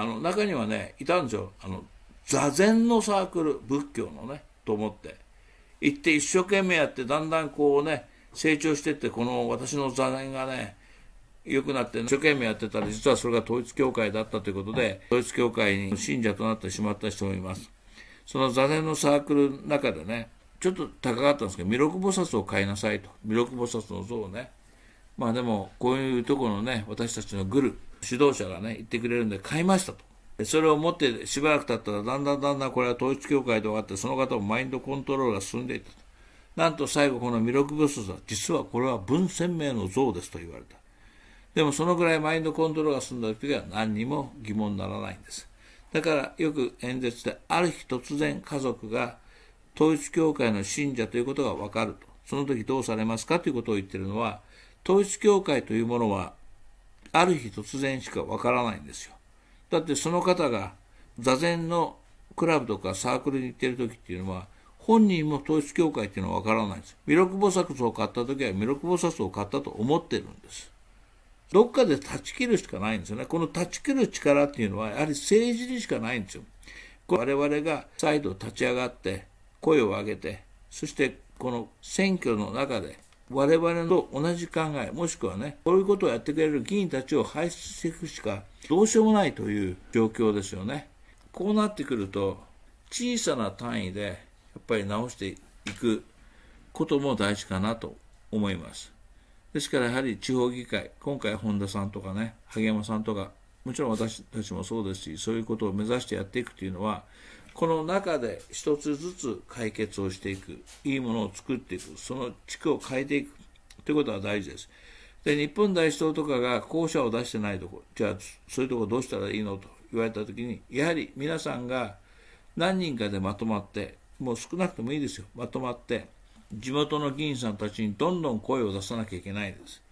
あの中にはねいたんですよあの座禅のサークル仏教のねと思って行って一生懸命やってだんだんこうね成長してってこの私の座禅がね良くなって一生懸命やってたら実はそれが統一教会だったということで統一教会に信者となってしまった人もいますその座禅のサークルの中でねちょっと高かったんですけど弥勒菩薩を買いなさいと弥勒菩薩の像をねまあでも、こういうところのね、私たちのグル、指導者がね、言ってくれるんで買いましたと。それを持ってしばらく経ったら、だんだんだんだんこれは統一教会とかって、その方もマインドコントロールが進んでいったと。なんと最後、この弥勒仏像は、実はこれは文鮮明の像ですと言われた。でもそのぐらいマインドコントロールが進んだ時は何にも疑問にならないんです。だからよく演説で、ある日突然家族が統一教会の信者ということがわかると。その時どうされますかということを言ってるのは、統一教会というものは、ある日突然しかわからないんですよ。だってその方が座禅のクラブとかサークルに行ってる時っていうのは、本人も統一教会っていうのはわからないんです。弥勒菩薩を買った時は弥勒菩薩を買ったと思ってるんです。どっかで断ち切るしかないんですよね。この断ち切る力っていうのは、やはり政治にしかないんですよ。我々が再度立ち上がって、声を上げて、そしてこの選挙の中で我々と同じ考え、もしくはね、こういうことをやってくれる議員たちを排出していくしかどうしようもないという状況ですよね。こうなってくると、小さな単位でやっぱり直していくことも大事かなと思います。ですからやはり地方議会、今回本田さんとかね、萩山さんとか、もちろん私たちもそうですし、そういうことを目指してやっていくというのは、この中で一つずつ解決をしていく、いいものを作っていく、その地区を変えていくということが大事です。で、日本代表党とかが校舎を出してないとこ、じゃあそういうとこどうしたらいいのと言われたときに、やはり皆さんが何人かでまとまって、もう少なくともいいですよ、まとまって、地元の議員さんたちにどんどん声を出さなきゃいけないんです。